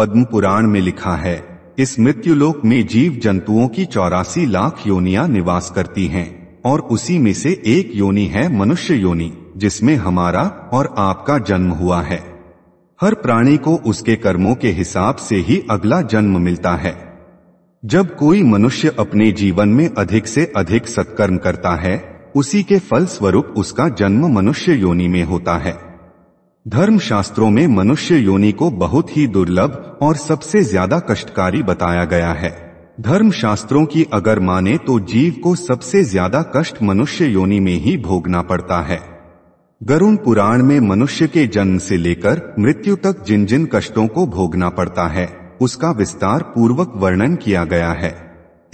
पद्म पुराण में लिखा है इस मृत्युलोक में जीव जंतुओं की चौरासी लाख योनिया निवास करती हैं और उसी में से एक योनि है मनुष्य योनि जिसमें हमारा और आपका जन्म हुआ है हर प्राणी को उसके कर्मों के हिसाब से ही अगला जन्म मिलता है जब कोई मनुष्य अपने जीवन में अधिक से अधिक सत्कर्म करता है उसी के फल स्वरूप उसका जन्म मनुष्य योनि में होता है धर्मशास्त्रों में मनुष्य योनि को बहुत ही दुर्लभ और सबसे ज्यादा कष्टकारी बताया गया है धर्मशास्त्रों की अगर माने तो जीव को सबसे ज्यादा कष्ट मनुष्य योनि में ही भोगना पड़ता है गरुण पुराण में मनुष्य के जन्म से लेकर मृत्यु तक जिन जिन कष्टों को भोगना पड़ता है उसका विस्तार पूर्वक वर्णन किया गया है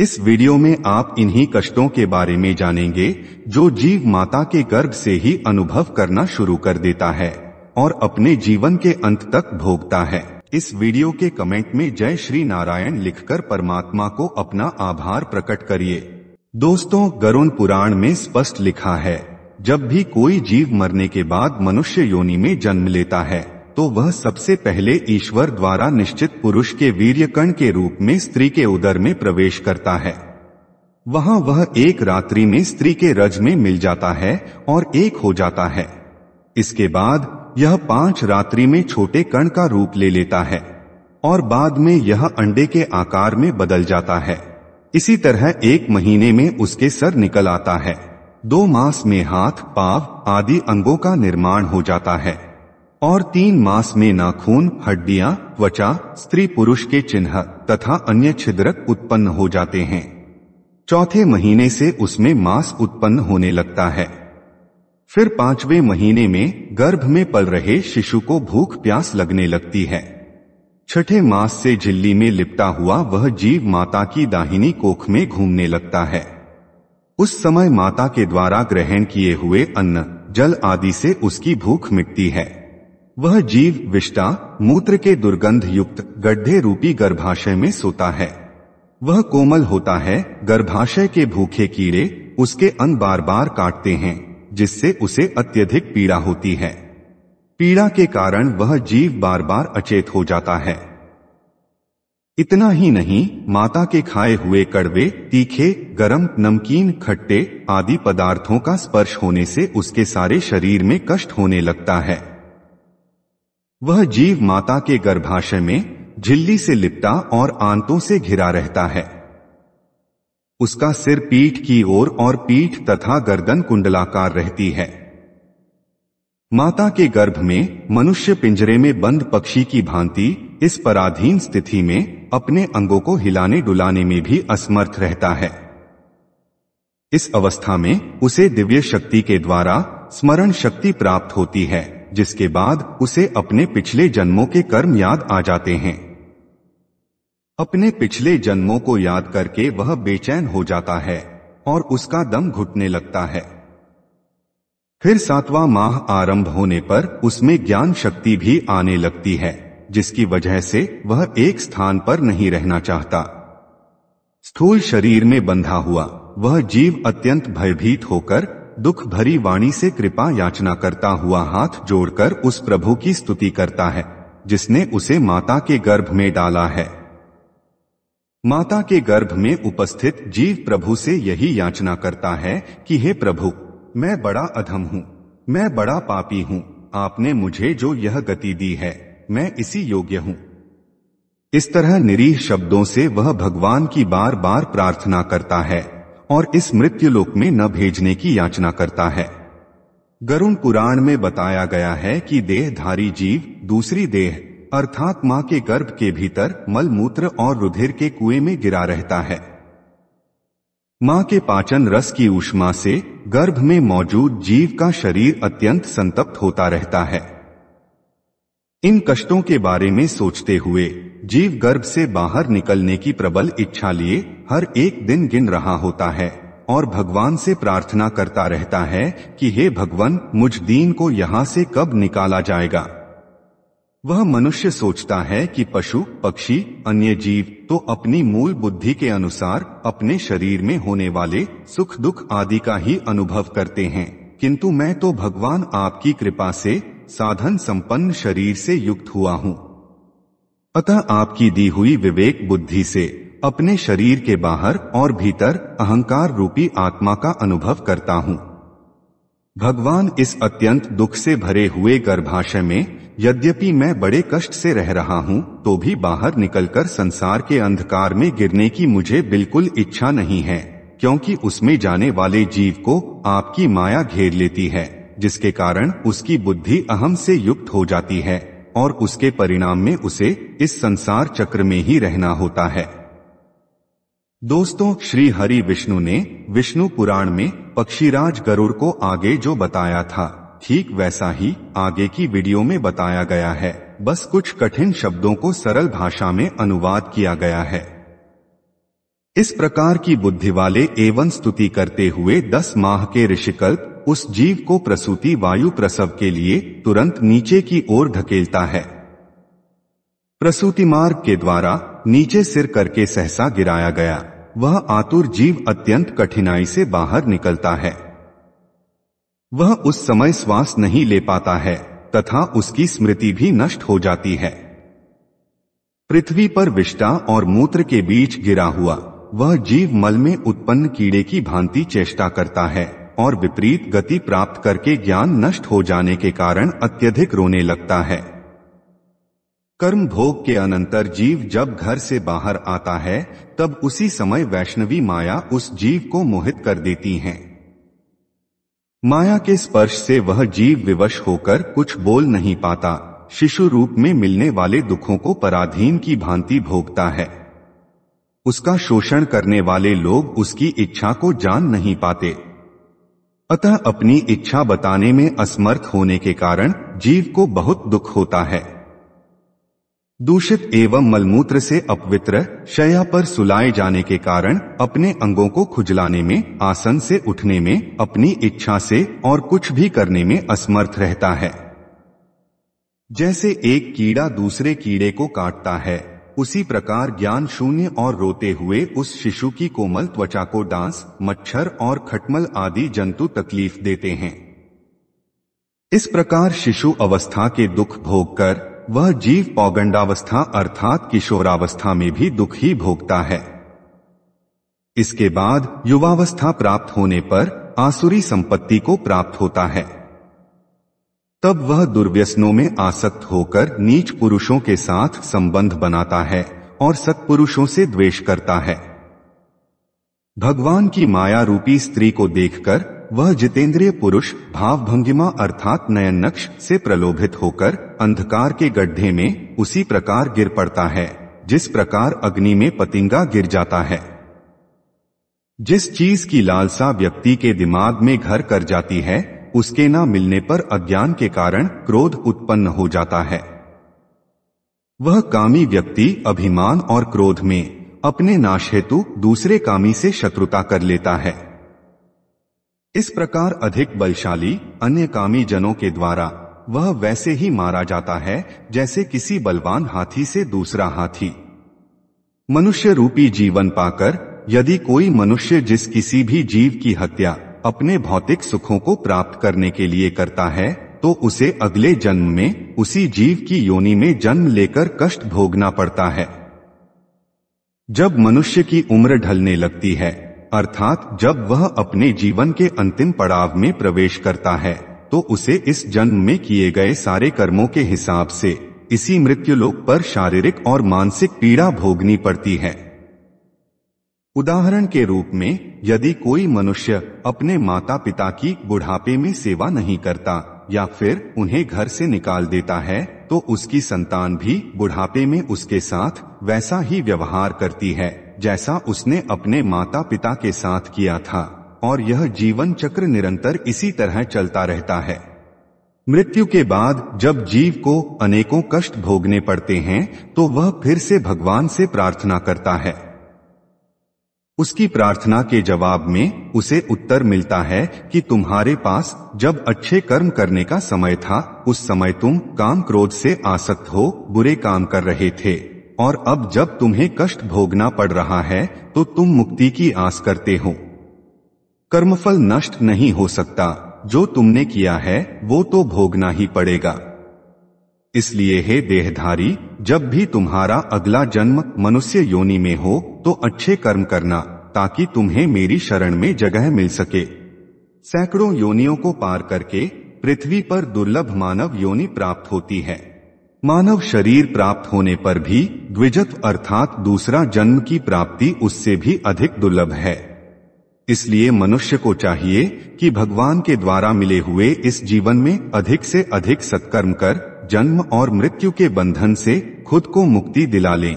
इस वीडियो में आप इन्हीं कष्टों के बारे में जानेंगे जो जीव माता के गर्भ से ही अनुभव करना शुरू कर देता है और अपने जीवन के अंत तक भोगता है इस वीडियो के कमेंट में जय श्री नारायण लिखकर परमात्मा को अपना आभार प्रकट करिए दोस्तों गरुण पुराण में स्पष्ट लिखा है जब भी कोई जीव मरने के बाद मनुष्य योनि में जन्म लेता है तो वह सबसे पहले ईश्वर द्वारा निश्चित पुरुष के कण के रूप में स्त्री के उदर में प्रवेश करता है वहां वह एक रात्रि में स्त्री के रज में मिल जाता है और एक हो जाता है इसके बाद यह पांच रात्रि में छोटे कण का रूप ले लेता है और बाद में यह अंडे के आकार में बदल जाता है इसी तरह एक महीने में उसके सर निकल आता है दो मास में हाथ पाव आदि अंगों का निर्माण हो जाता है और तीन मास में नाखून हड्डियां, त्वचा स्त्री पुरुष के चिन्ह तथा अन्य छिद्रक उत्पन्न हो जाते हैं चौथे महीने से उसमें मांस उत्पन्न होने लगता है फिर पांचवें महीने में गर्भ में पल रहे शिशु को भूख प्यास लगने लगती है छठे मास से झिल्ली में लिपटा हुआ वह जीव माता की दाहिनी कोख में घूमने लगता है उस समय माता के द्वारा ग्रहण किए हुए अन्न जल आदि से उसकी भूख मिटती है वह जीव विष्टा मूत्र के दुर्गंध युक्त गड्ढे रूपी गर्भाशय में सोता है वह कोमल होता है गर्भाशय के भूखे कीड़े उसके अन्न बार बार काटते हैं जिससे उसे अत्यधिक पीड़ा होती है पीड़ा के कारण वह जीव बार बार अचेत हो जाता है इतना ही नहीं माता के खाए हुए कड़वे तीखे गरम नमकीन खट्टे आदि पदार्थों का स्पर्श होने से उसके सारे शरीर में कष्ट होने लगता है वह जीव माता के गर्भाशय में झिल्ली से लिपटा और आंतों से घिरा रहता है उसका सिर पीठ की ओर और, और पीठ तथा गर्दन कुंडलाकार रहती है माता के गर्भ में मनुष्य पिंजरे में बंद पक्षी की भांति इस पराधीन स्थिति में अपने अंगों को हिलाने डुलाने में भी असमर्थ रहता है इस अवस्था में उसे दिव्य शक्ति के द्वारा स्मरण शक्ति प्राप्त होती है जिसके बाद उसे अपने पिछले जन्मों के कर्म याद आ जाते हैं अपने पिछले जन्मों को याद करके वह बेचैन हो जाता है और उसका दम घुटने लगता है फिर सातवां माह आरंभ होने पर उसमें ज्ञान शक्ति भी आने लगती है जिसकी वजह से वह एक स्थान पर नहीं रहना चाहता स्थूल शरीर में बंधा हुआ वह जीव अत्यंत भयभीत होकर दुख भरी वाणी से कृपा याचना करता हुआ हाथ जोड़कर उस प्रभु की स्तुति करता है जिसने उसे माता के गर्भ में डाला है माता के गर्भ में उपस्थित जीव प्रभु से यही याचना करता है कि हे प्रभु मैं बड़ा अधम हूँ मैं बड़ा पापी हूँ आपने मुझे जो यह गति दी है मैं इसी योग्य हूँ इस तरह निरीह शब्दों से वह भगवान की बार बार प्रार्थना करता है और इस मृत्युलोक में न भेजने की याचना करता है गरुण पुराण में बताया गया है कि देहधारी जीव दूसरी देह अर्थात मां के गर्भ के भीतर मलमूत्र और रुधिर के कुएं में गिरा रहता है मां के पाचन रस की ऊष्मा से गर्भ में मौजूद जीव का शरीर अत्यंत संतप्त होता रहता है इन कष्टों के बारे में सोचते हुए जीव गर्भ से बाहर निकलने की प्रबल इच्छा लिए हर एक दिन गिन रहा होता है और भगवान से प्रार्थना करता रहता है कि हे भगवान मुझ दीन को यहाँ से कब निकाला जाएगा वह मनुष्य सोचता है कि पशु पक्षी अन्य जीव तो अपनी मूल बुद्धि के अनुसार अपने शरीर में होने वाले सुख दुख आदि का ही अनुभव करते हैं किंतु मैं तो भगवान आपकी कृपा से साधन संपन्न शरीर से युक्त हुआ हूँ अतः आपकी दी हुई विवेक बुद्धि से अपने शरीर के बाहर और भीतर अहंकार रूपी आत्मा का अनुभव करता हूँ भगवान इस अत्यंत दुख से भरे हुए गर्भाशय में यद्यपि मैं बड़े कष्ट से रह रहा हूँ तो भी बाहर निकलकर संसार के अंधकार में गिरने की मुझे बिल्कुल इच्छा नहीं है क्योंकि उसमें जाने वाले जीव को आपकी माया घेर लेती है जिसके कारण उसकी बुद्धि अहम से युक्त हो जाती है और उसके परिणाम में उसे इस संसार चक्र में ही रहना होता है दोस्तों श्री हरि विष्णु ने विष्णु पुराण में पक्षीराज गरुड़ को आगे जो बताया था ठीक वैसा ही आगे की वीडियो में बताया गया है बस कुछ कठिन शब्दों को सरल भाषा में अनुवाद किया गया है इस प्रकार की बुद्धि वाले एवं स्तुति करते हुए दस माह के ऋषिकल्प उस जीव को प्रसूति वायु प्रसव के लिए तुरंत नीचे की ओर धकेलता है प्रसूति मार्ग के द्वारा नीचे सिर करके सहसा गिराया गया वह आतुर जीव अत्यंत कठिनाई से बाहर निकलता है वह उस समय श्वास नहीं ले पाता है तथा उसकी स्मृति भी नष्ट हो जाती है पृथ्वी पर विष्टा और मूत्र के बीच गिरा हुआ वह जीव मल में उत्पन्न कीड़े की भांति चेष्टा करता है और विपरीत गति प्राप्त करके ज्ञान नष्ट हो जाने के कारण अत्यधिक रोने लगता है कर्म भोग के अनंतर जीव जब घर से बाहर आता है तब उसी समय वैष्णवी माया उस जीव को मोहित कर देती है माया के स्पर्श से वह जीव विवश होकर कुछ बोल नहीं पाता शिशु रूप में मिलने वाले दुखों को पराधीन की भांति भोगता है उसका शोषण करने वाले लोग उसकी इच्छा को जान नहीं पाते अतः अपनी इच्छा बताने में असमर्थ होने के कारण जीव को बहुत दुख होता है दूषित एवं मलमूत्र से अपवित्र शया पर सुलाए जाने के कारण अपने अंगों को खुजलाने में आसन से उठने में अपनी इच्छा से और कुछ भी करने में असमर्थ रहता है जैसे एक कीड़ा दूसरे कीड़े को काटता है उसी प्रकार ज्ञान शून्य और रोते हुए उस शिशु की कोमल त्वचा को डांस मच्छर और खटमल आदि जंतु तकलीफ देते हैं इस प्रकार शिशु अवस्था के दुख भोग कर वह जीव पौगंडावस्था अर्थात किशोरावस्था में भी दुख ही भोगता है इसके बाद युवावस्था प्राप्त होने पर आसुरी संपत्ति को प्राप्त होता है तब वह दुर्व्यसनों में आसक्त होकर नीच पुरुषों के साथ संबंध बनाता है और सत्पुरुषों से द्वेष करता है भगवान की माया रूपी स्त्री को देखकर वह जितेंद्रिय पुरुष भाव भंगिमा अर्थात नयन नक्ष से प्रलोभित होकर अंधकार के गड्ढे में उसी प्रकार गिर पड़ता है जिस प्रकार अग्नि में पतिंगा गिर जाता है जिस चीज की लालसा व्यक्ति के दिमाग में घर कर जाती है उसके न मिलने पर अज्ञान के कारण क्रोध उत्पन्न हो जाता है वह कामी व्यक्ति अभिमान और क्रोध में अपने नाश हेतु दूसरे कामी से शत्रुता कर लेता है इस प्रकार अधिक बलशाली अन्य कामी जनों के द्वारा वह वैसे ही मारा जाता है जैसे किसी बलवान हाथी से दूसरा हाथी मनुष्य रूपी जीवन पाकर यदि कोई मनुष्य जिस किसी भी जीव की हत्या अपने भौतिक सुखों को प्राप्त करने के लिए करता है तो उसे अगले जन्म में उसी जीव की योनि में जन्म लेकर कष्ट भोगना पड़ता है जब मनुष्य की उम्र ढलने लगती है अर्थात जब वह अपने जीवन के अंतिम पड़ाव में प्रवेश करता है तो उसे इस जन्म में किए गए सारे कर्मों के हिसाब से इसी मृत्युलोक पर शारीरिक और मानसिक पीड़ा भोगनी पड़ती है उदाहरण के रूप में यदि कोई मनुष्य अपने माता पिता की बुढ़ापे में सेवा नहीं करता या फिर उन्हें घर से निकाल देता है तो उसकी संतान भी बुढ़ापे में उसके साथ वैसा ही व्यवहार करती है जैसा उसने अपने माता पिता के साथ किया था और यह जीवन चक्र निरंतर इसी तरह चलता रहता है मृत्यु के बाद जब जीव को अनेकों कष्ट भोगने पड़ते हैं तो वह फिर से भगवान से प्रार्थना करता है उसकी प्रार्थना के जवाब में उसे उत्तर मिलता है कि तुम्हारे पास जब अच्छे कर्म करने का समय था उस समय तुम काम क्रोध से आसक्त हो बुरे काम कर रहे थे और अब जब तुम्हें कष्ट भोगना पड़ रहा है तो तुम मुक्ति की आस करते हो कर्मफल नष्ट नहीं हो सकता जो तुमने किया है वो तो भोगना ही पड़ेगा इसलिए हे देहधारी जब भी तुम्हारा अगला जन्म मनुष्य योनि में हो तो अच्छे कर्म करना ताकि तुम्हें मेरी शरण में जगह मिल सके सैकड़ों योनियों को पार करके पृथ्वी पर दुर्लभ मानव योनि प्राप्त होती है मानव शरीर प्राप्त होने पर भी द्विजत्व अर्थात दूसरा जन्म की प्राप्ति उससे भी अधिक दुर्लभ है इसलिए मनुष्य को चाहिए कि भगवान के द्वारा मिले हुए इस जीवन में अधिक से अधिक सत्कर्म कर जन्म और मृत्यु के बंधन से खुद को मुक्ति दिला लें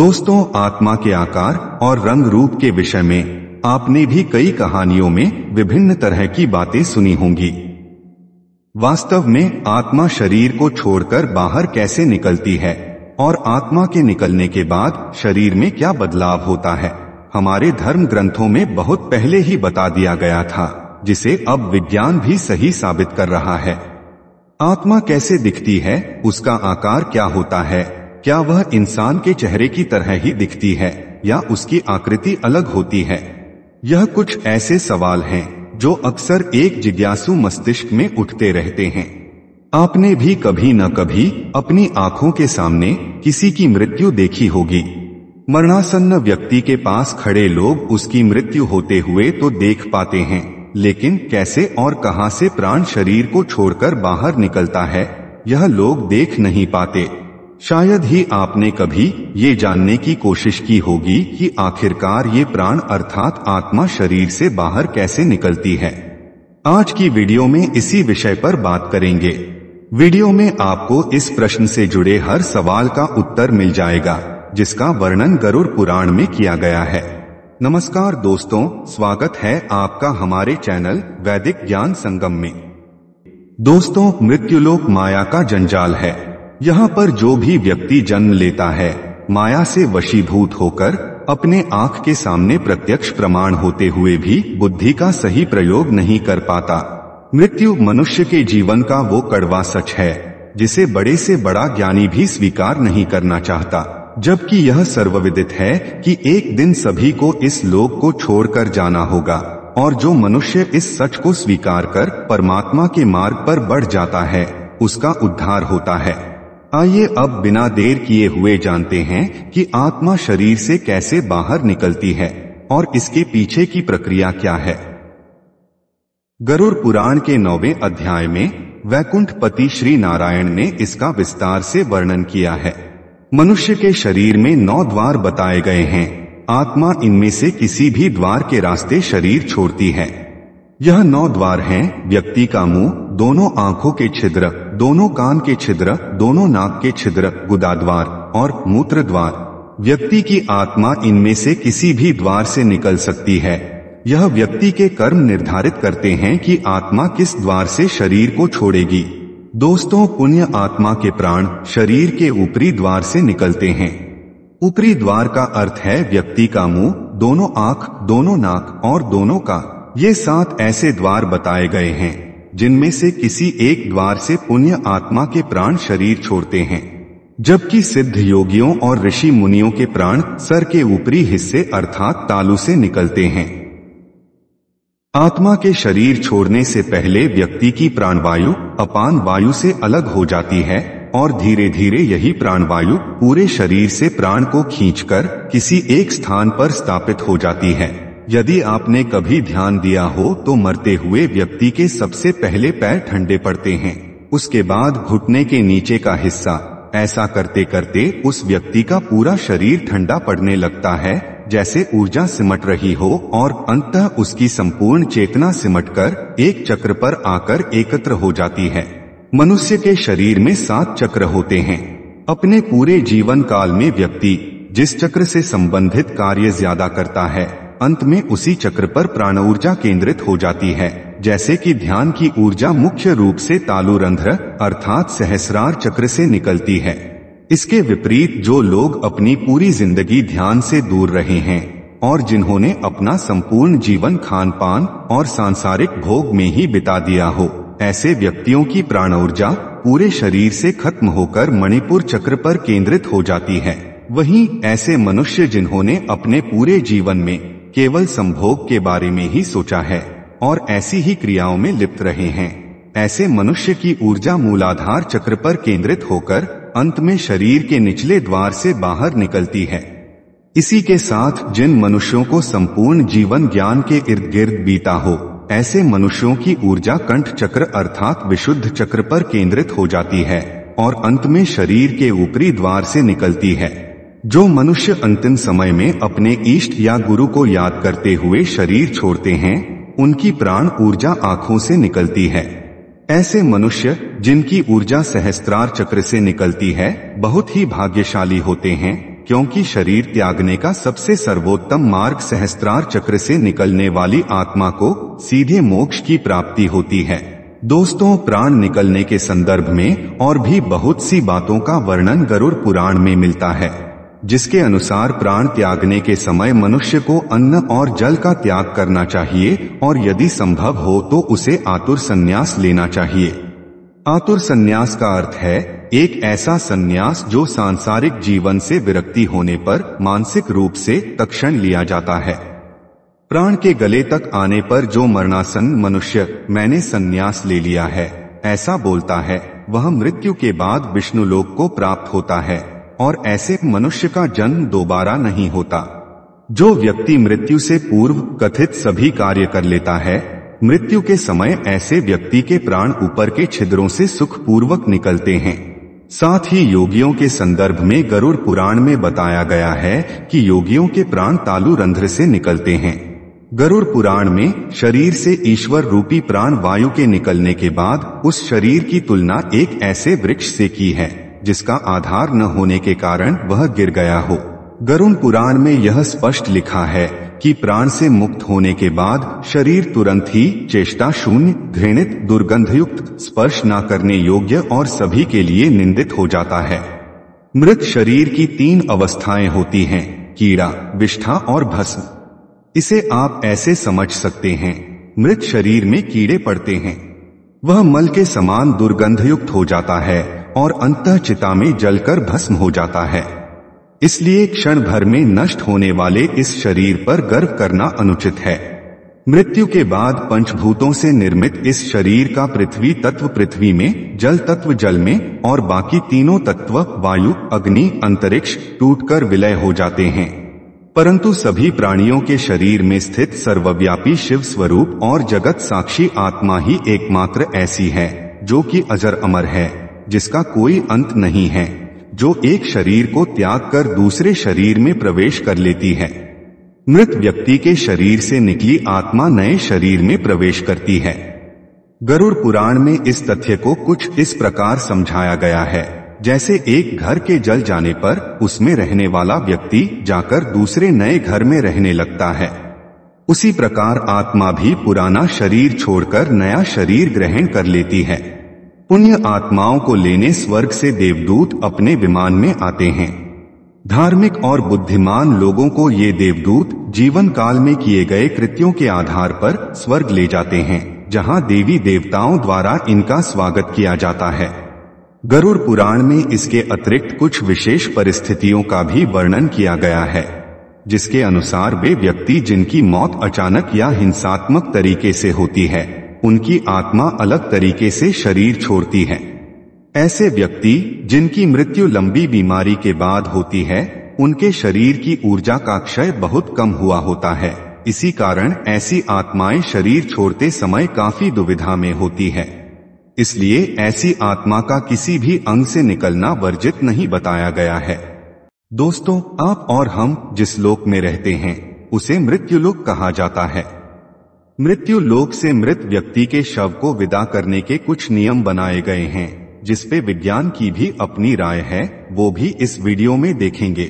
दोस्तों आत्मा के आकार और रंग रूप के विषय में आपने भी कई कहानियों में विभिन्न तरह की बातें सुनी होंगी वास्तव में आत्मा शरीर को छोड़कर बाहर कैसे निकलती है और आत्मा के निकलने के बाद शरीर में क्या बदलाव होता है हमारे धर्म ग्रंथों में बहुत पहले ही बता दिया गया था जिसे अब विज्ञान भी सही साबित कर रहा है आत्मा कैसे दिखती है उसका आकार क्या होता है क्या वह इंसान के चेहरे की तरह ही दिखती है या उसकी आकृति अलग होती है यह कुछ ऐसे सवाल हैं जो अक्सर एक जिज्ञासु मस्तिष्क में उठते रहते हैं आपने भी कभी न कभी अपनी आंखों के सामने किसी की मृत्यु देखी होगी मरणासन्न व्यक्ति के पास खड़े लोग उसकी मृत्यु होते हुए तो देख पाते हैं लेकिन कैसे और कहां से प्राण शरीर को छोड़कर बाहर निकलता है यह लोग देख नहीं पाते शायद ही आपने कभी ये जानने की कोशिश की होगी कि आखिरकार ये प्राण अर्थात आत्मा शरीर से बाहर कैसे निकलती है आज की वीडियो में इसी विषय पर बात करेंगे वीडियो में आपको इस प्रश्न से जुड़े हर सवाल का उत्तर मिल जाएगा जिसका वर्णन गरुड़ पुराण में किया गया है नमस्कार दोस्तों स्वागत है आपका हमारे चैनल वैदिक ज्ञान संगम में दोस्तों मृत्युलोक माया का जंजाल है यहाँ पर जो भी व्यक्ति जन्म लेता है माया से वशीभूत होकर अपने आंख के सामने प्रत्यक्ष प्रमाण होते हुए भी बुद्धि का सही प्रयोग नहीं कर पाता मृत्यु मनुष्य के जीवन का वो कड़वा सच है जिसे बड़े से बड़ा ज्ञानी भी स्वीकार नहीं करना चाहता जबकि यह सर्वविदित है कि एक दिन सभी को इस लोक को छोड़कर जाना होगा और जो मनुष्य इस सच को स्वीकार कर परमात्मा के मार्ग पर बढ़ जाता है उसका उद्धार होता है आइए अब बिना देर किए हुए जानते हैं कि आत्मा शरीर से कैसे बाहर निकलती है और इसके पीछे की प्रक्रिया क्या है गरुड़ पुराण के नौवे अध्याय में वैकुंठ पति श्री नारायण ने इसका विस्तार से वर्णन किया है मनुष्य के शरीर में नौ द्वार बताए गए हैं आत्मा इनमें से किसी भी द्वार के रास्ते शरीर छोड़ती है यह नौ द्वार हैं व्यक्ति का मुंह दोनों आंखों के छिद्र दोनों कान के छिद्र दोनों नाक के छिद्र गुदाद्वार और मूत्र द्वार व्यक्ति की आत्मा इनमें से किसी भी द्वार से निकल सकती है यह व्यक्ति के कर्म निर्धारित करते हैं कि आत्मा किस द्वार से शरीर को छोड़ेगी दोस्तों पुण्य आत्मा के प्राण शरीर के ऊपरी द्वार से निकलते हैं ऊपरी द्वार का अर्थ है व्यक्ति का मुंह दोनों आंख दोनों नाक और दोनों का ये सात ऐसे द्वार बताए गए हैं जिनमें से किसी एक द्वार से पुण्य आत्मा के प्राण शरीर छोड़ते हैं जबकि सिद्ध योगियों और ऋषि मुनियों के प्राण सर के ऊपरी हिस्से अर्थात तालु से निकलते हैं आत्मा के शरीर छोड़ने से पहले व्यक्ति की प्राणवायु अपान वायु से अलग हो जाती है और धीरे धीरे यही प्राणवायु पूरे शरीर से प्राण को खींचकर किसी एक स्थान पर स्थापित हो जाती है यदि आपने कभी ध्यान दिया हो तो मरते हुए व्यक्ति के सबसे पहले पैर ठंडे पड़ते हैं उसके बाद घुटने के नीचे का हिस्सा ऐसा करते करते उस व्यक्ति का पूरा शरीर ठंडा पड़ने लगता है जैसे ऊर्जा सिमट रही हो और अंततः उसकी संपूर्ण चेतना सिमट कर एक चक्र पर आकर एकत्र हो जाती है मनुष्य के शरीर में सात चक्र होते हैं अपने पूरे जीवन काल में व्यक्ति जिस चक्र से संबंधित कार्य ज्यादा करता है अंत में उसी चक्र पर प्राण ऊर्जा केंद्रित हो जाती है जैसे कि ध्यान की ऊर्जा मुख्य रूप से तालुरंध्र अर्थात सहस्रार चक्र से निकलती है इसके विपरीत जो लोग अपनी पूरी जिंदगी ध्यान से दूर रहे हैं और जिन्होंने अपना संपूर्ण जीवन खान पान और सांसारिक भोग में ही बिता दिया हो ऐसे व्यक्तियों की प्राण ऊर्जा पूरे शरीर से खत्म होकर मणिपुर चक्र पर केंद्रित हो जाती है वहीं ऐसे मनुष्य जिन्होंने अपने पूरे जीवन में केवल संभोग के बारे में ही सोचा है और ऐसी ही क्रियाओं में लिप्त रहे हैं ऐसे मनुष्य की ऊर्जा मूलाधार चक्र पर केंद्रित होकर अंत में शरीर के निचले द्वार से बाहर निकलती है इसी के साथ जिन मनुष्यों को संपूर्ण जीवन ज्ञान के इर्द गिर्द बीता हो ऐसे मनुष्यों की ऊर्जा कंठ चक्र अर्थात विशुद्ध चक्र पर केंद्रित हो जाती है और अंत में शरीर के ऊपरी द्वार से निकलती है जो मनुष्य अंतिम समय में अपने इष्ट या गुरु को याद करते हुए शरीर छोड़ते हैं उनकी प्राण ऊर्जा आंखों से निकलती है ऐसे मनुष्य जिनकी ऊर्जा सहस्त्रार चक्र से निकलती है बहुत ही भाग्यशाली होते हैं क्योंकि शरीर त्यागने का सबसे सर्वोत्तम मार्ग सहस्त्रार चक्र से निकलने वाली आत्मा को सीधे मोक्ष की प्राप्ति होती है दोस्तों प्राण निकलने के संदर्भ में और भी बहुत सी बातों का वर्णन गरुड़ पुराण में मिलता है जिसके अनुसार प्राण त्यागने के समय मनुष्य को अन्न और जल का त्याग करना चाहिए और यदि संभव हो तो उसे आतुर संन्यास लेना चाहिए आतुर संन्यास का अर्थ है एक ऐसा संन्यास जो सांसारिक जीवन से विरक्ति होने पर मानसिक रूप से तक्षण लिया जाता है प्राण के गले तक आने पर जो मरणासन मनुष्य मैंने संन्यास ले लिया है ऐसा बोलता है वह मृत्यु के बाद विष्णुलोक को प्राप्त होता है और ऐसे मनुष्य का जन्म दोबारा नहीं होता जो व्यक्ति मृत्यु से पूर्व कथित सभी कार्य कर लेता है मृत्यु के समय ऐसे व्यक्ति के प्राण ऊपर के छिद्रों से सुखपूर्वक निकलते हैं साथ ही योगियों के संदर्भ में गरुड़ पुराण में बताया गया है कि योगियों के प्राण तालु रंध्र से निकलते हैं गरुड़ पुराण में शरीर से ईश्वर रूपी प्राण वायु के निकलने के बाद उस शरीर की तुलना एक ऐसे वृक्ष से की है जिसका आधार न होने के कारण वह गिर गया हो गरुण पुराण में यह स्पष्ट लिखा है कि प्राण से मुक्त होने के बाद शरीर तुरंत ही चेष्टा शून्य घृणित दुर्गंधयुक्त स्पर्श न करने योग्य और सभी के लिए निंदित हो जाता है मृत शरीर की तीन अवस्थाएं होती हैं कीड़ा विष्ठा और भस्म इसे आप ऐसे समझ सकते हैं मृत शरीर में कीड़े पड़ते हैं वह मल के समान दुर्गंधयुक्त हो जाता है और अंत चिता में जलकर भस्म हो जाता है इसलिए क्षण भर में नष्ट होने वाले इस शरीर पर गर्व करना अनुचित है मृत्यु के बाद पंचभूतों से निर्मित इस शरीर का पृथ्वी तत्व पृथ्वी में जल तत्व जल में और बाकी तीनों तत्व वायु अग्नि अंतरिक्ष टूटकर विलय हो जाते हैं परंतु सभी प्राणियों के शरीर में स्थित सर्वव्यापी शिव स्वरूप और जगत साक्षी आत्मा ही एकमात्र ऐसी है जो कि अजर अमर है जिसका कोई अंत नहीं है जो एक शरीर को त्याग कर दूसरे शरीर में प्रवेश कर लेती है मृत व्यक्ति के शरीर से निकली आत्मा नए शरीर में प्रवेश करती है गरुड़ पुराण में इस तथ्य को कुछ इस प्रकार समझाया गया है जैसे एक घर के जल जाने पर उसमें रहने वाला व्यक्ति जाकर दूसरे नए घर में रहने लगता है उसी प्रकार आत्मा भी पुराना शरीर छोड़कर नया शरीर ग्रहण कर लेती है पुण्य आत्माओं को लेने स्वर्ग से देवदूत अपने विमान में आते हैं धार्मिक और बुद्धिमान लोगों को ये देवदूत जीवन काल में किए गए कृत्यों के आधार पर स्वर्ग ले जाते हैं जहां देवी देवताओं द्वारा इनका स्वागत किया जाता है गरुड़ पुराण में इसके अतिरिक्त कुछ विशेष परिस्थितियों का भी वर्णन किया गया है जिसके अनुसार वे व्यक्ति जिनकी मौत अचानक या हिंसात्मक तरीके से होती है उनकी आत्मा अलग तरीके से शरीर छोड़ती है ऐसे व्यक्ति जिनकी मृत्यु लंबी बीमारी के बाद होती है उनके शरीर की ऊर्जा का क्षय बहुत कम हुआ होता है इसी कारण ऐसी आत्माएं शरीर छोड़ते समय काफी दुविधा में होती है इसलिए ऐसी आत्मा का किसी भी अंग से निकलना वर्जित नहीं बताया गया है दोस्तों आप और हम जिस लोक में रहते हैं उसे मृत्युलोक कहा जाता है मृत्यु लोक से मृत व्यक्ति के शव को विदा करने के कुछ नियम बनाए गए हैं जिसपे विज्ञान की भी अपनी राय है वो भी इस वीडियो में देखेंगे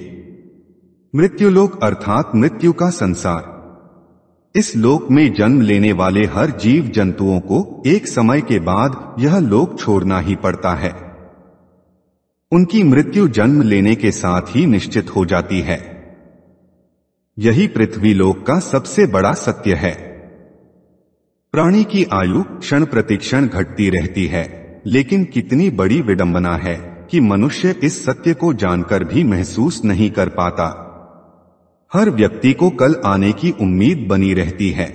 मृत्युलोक अर्थात मृत्यु का संसार इस लोक में जन्म लेने वाले हर जीव जंतुओं को एक समय के बाद यह लोक छोड़ना ही पड़ता है उनकी मृत्यु जन्म लेने के साथ ही निश्चित हो जाती है यही पृथ्वी लोक का सबसे बड़ा सत्य है प्राणी की आयु क्षण प्रतिक्षण घटती रहती है लेकिन कितनी बड़ी विडंबना है कि मनुष्य इस सत्य को जानकर भी महसूस नहीं कर पाता हर व्यक्ति को कल आने की उम्मीद बनी रहती है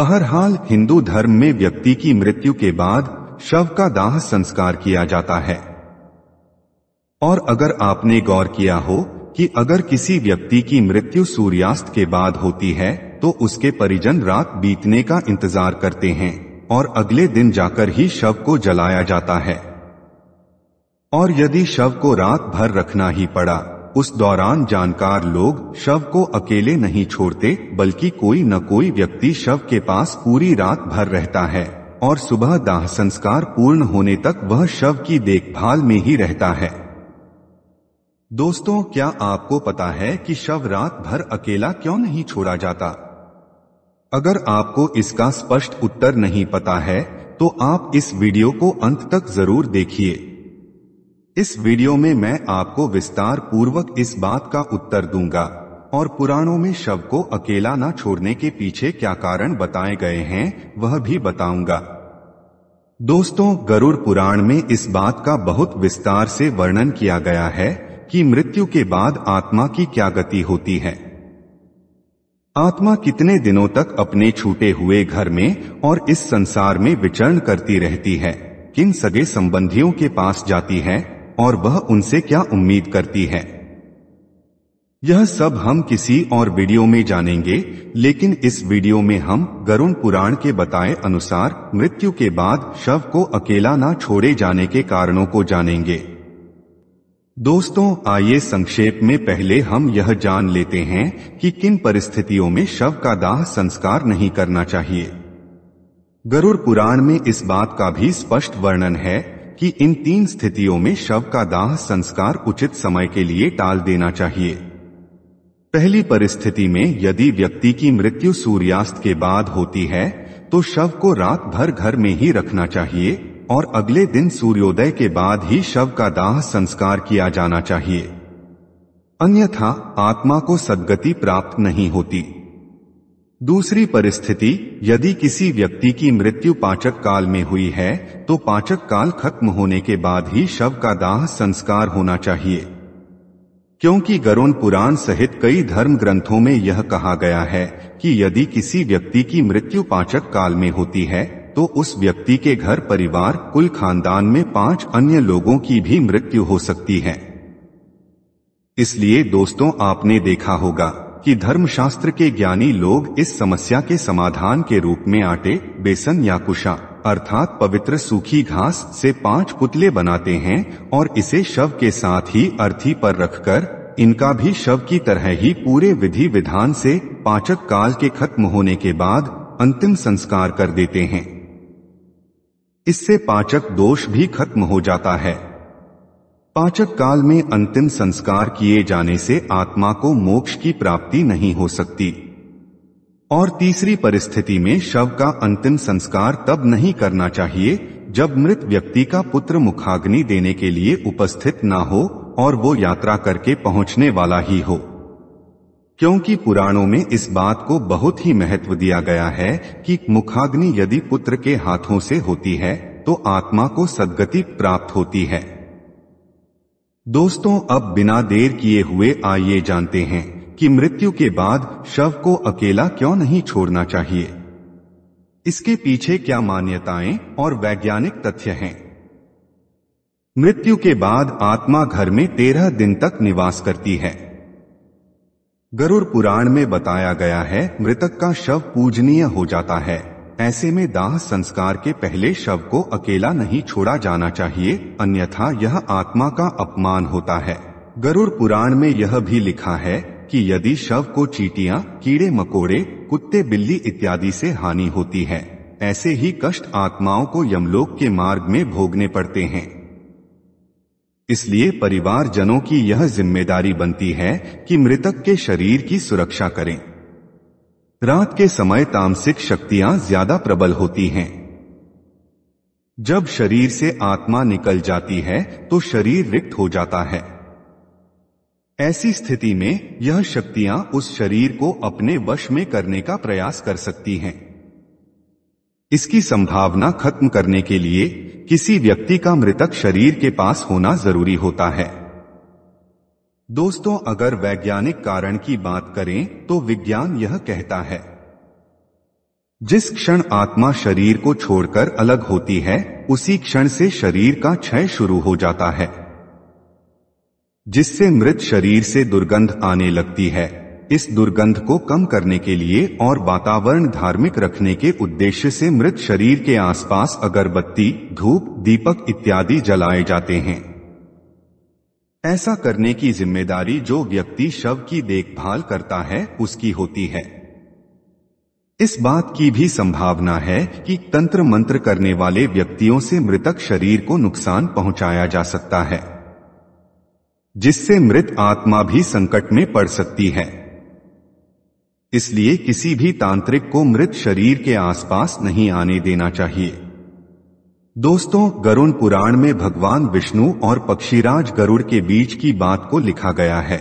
बहरहाल हिंदू धर्म में व्यक्ति की मृत्यु के बाद शव का दाह संस्कार किया जाता है और अगर आपने गौर किया हो कि अगर किसी व्यक्ति की मृत्यु सूर्यास्त के बाद होती है तो उसके परिजन रात बीतने का इंतजार करते हैं और अगले दिन जाकर ही शव को जलाया जाता है और यदि शव को रात भर रखना ही पड़ा उस दौरान जानकार लोग शव को अकेले नहीं छोड़ते बल्कि कोई न कोई व्यक्ति शव के पास पूरी रात भर रहता है और सुबह दाह संस्कार पूर्ण होने तक वह शव की देखभाल में ही रहता है दोस्तों क्या आपको पता है कि शव रात भर अकेला क्यों नहीं छोड़ा जाता अगर आपको इसका स्पष्ट उत्तर नहीं पता है तो आप इस वीडियो को अंत तक जरूर देखिए इस वीडियो में मैं आपको विस्तार पूर्वक इस बात का उत्तर दूंगा और पुराणों में शव को अकेला न छोड़ने के पीछे क्या कारण बताए गए हैं वह भी बताऊंगा दोस्तों गरुड़ पुराण में इस बात का बहुत विस्तार से वर्णन किया गया है कि मृत्यु के बाद आत्मा की क्या गति होती है आत्मा कितने दिनों तक अपने छूटे हुए घर में और इस संसार में विचरण करती रहती है किन सगे संबंधियों के पास जाती है और वह उनसे क्या उम्मीद करती है यह सब हम किसी और वीडियो में जानेंगे लेकिन इस वीडियो में हम गरुण पुराण के बताए अनुसार मृत्यु के बाद शव को अकेला ना छोड़े जाने के कारणों को जानेंगे दोस्तों आइए संक्षेप में पहले हम यह जान लेते हैं कि किन परिस्थितियों में शव का दाह संस्कार नहीं करना चाहिए गरुड़ पुराण में इस बात का भी स्पष्ट वर्णन है कि इन तीन स्थितियों में शव का दाह संस्कार उचित समय के लिए टाल देना चाहिए पहली परिस्थिति में यदि व्यक्ति की मृत्यु सूर्यास्त के बाद होती है तो शव को रात भर घर में ही रखना चाहिए और अगले दिन सूर्योदय के बाद ही शव का दाह संस्कार किया जाना चाहिए अन्यथा आत्मा को सदगति प्राप्त नहीं होती दूसरी परिस्थिति यदि किसी व्यक्ति की मृत्यु पाचक काल में हुई है तो पाचक काल खत्म होने के बाद ही शव का दाह संस्कार होना चाहिए क्योंकि गरुण पुराण सहित कई धर्म ग्रंथों में यह कहा गया है कि यदि किसी व्यक्ति की मृत्यु पाचक काल में होती है तो उस व्यक्ति के घर परिवार कुल खानदान में पांच अन्य लोगों की भी मृत्यु हो सकती है इसलिए दोस्तों आपने देखा होगा कि धर्मशास्त्र के ज्ञानी लोग इस समस्या के समाधान के रूप में आटे बेसन या कुशा अर्थात पवित्र सूखी घास से पांच पुतले बनाते हैं और इसे शव के साथ ही अर्थी पर रखकर इनका भी शव की तरह ही पूरे विधि विधान से पाचक काल के खत्म होने के बाद अंतिम संस्कार कर देते हैं इससे पाचक दोष भी खत्म हो जाता है पाचक काल में अंतिम संस्कार किए जाने से आत्मा को मोक्ष की प्राप्ति नहीं हो सकती और तीसरी परिस्थिति में शव का अंतिम संस्कार तब नहीं करना चाहिए जब मृत व्यक्ति का पुत्र मुखाग्नि देने के लिए उपस्थित ना हो और वो यात्रा करके पहुंचने वाला ही हो क्योंकि पुराणों में इस बात को बहुत ही महत्व दिया गया है कि मुखाग्नि यदि पुत्र के हाथों से होती है तो आत्मा को सदगति प्राप्त होती है दोस्तों अब बिना देर किए हुए आइए जानते हैं कि मृत्यु के बाद शव को अकेला क्यों नहीं छोड़ना चाहिए इसके पीछे क्या मान्यताएं और वैज्ञानिक तथ्य हैं मृत्यु के बाद आत्मा घर में तेरह दिन तक निवास करती है गरुड़ पुराण में बताया गया है मृतक का शव पूजनीय हो जाता है ऐसे में दाह संस्कार के पहले शव को अकेला नहीं छोड़ा जाना चाहिए अन्यथा यह आत्मा का अपमान होता है गरुड़ पुराण में यह भी लिखा है कि यदि शव को चीटियां कीड़े मकोड़े कुत्ते बिल्ली इत्यादि से हानि होती है ऐसे ही कष्ट आत्माओं को यमलोक के मार्ग में भोगने पड़ते हैं इसलिए परिवार जनों की यह जिम्मेदारी बनती है कि मृतक के शरीर की सुरक्षा करें रात के समय तामसिक शक्तियां ज्यादा प्रबल होती हैं जब शरीर से आत्मा निकल जाती है तो शरीर रिक्त हो जाता है ऐसी स्थिति में यह शक्तियां उस शरीर को अपने वश में करने का प्रयास कर सकती हैं इसकी संभावना खत्म करने के लिए किसी व्यक्ति का मृतक शरीर के पास होना जरूरी होता है दोस्तों अगर वैज्ञानिक कारण की बात करें तो विज्ञान यह कहता है जिस क्षण आत्मा शरीर को छोड़कर अलग होती है उसी क्षण से शरीर का क्षय शुरू हो जाता है जिससे मृत शरीर से दुर्गंध आने लगती है इस दुर्गंध को कम करने के लिए और वातावरण धार्मिक रखने के उद्देश्य से मृत शरीर के आसपास अगरबत्ती धूप दीपक इत्यादि जलाए जाते हैं ऐसा करने की जिम्मेदारी जो व्यक्ति शव की देखभाल करता है उसकी होती है इस बात की भी संभावना है कि तंत्र मंत्र करने वाले व्यक्तियों से मृतक शरीर को नुकसान पहुंचाया जा सकता है जिससे मृत आत्मा भी संकट में पड़ सकती है इसलिए किसी भी तांत्रिक को मृत शरीर के आसपास नहीं आने देना चाहिए दोस्तों गरुण पुराण में भगवान विष्णु और पक्षीराज गरुड़ के बीच की बात को लिखा गया है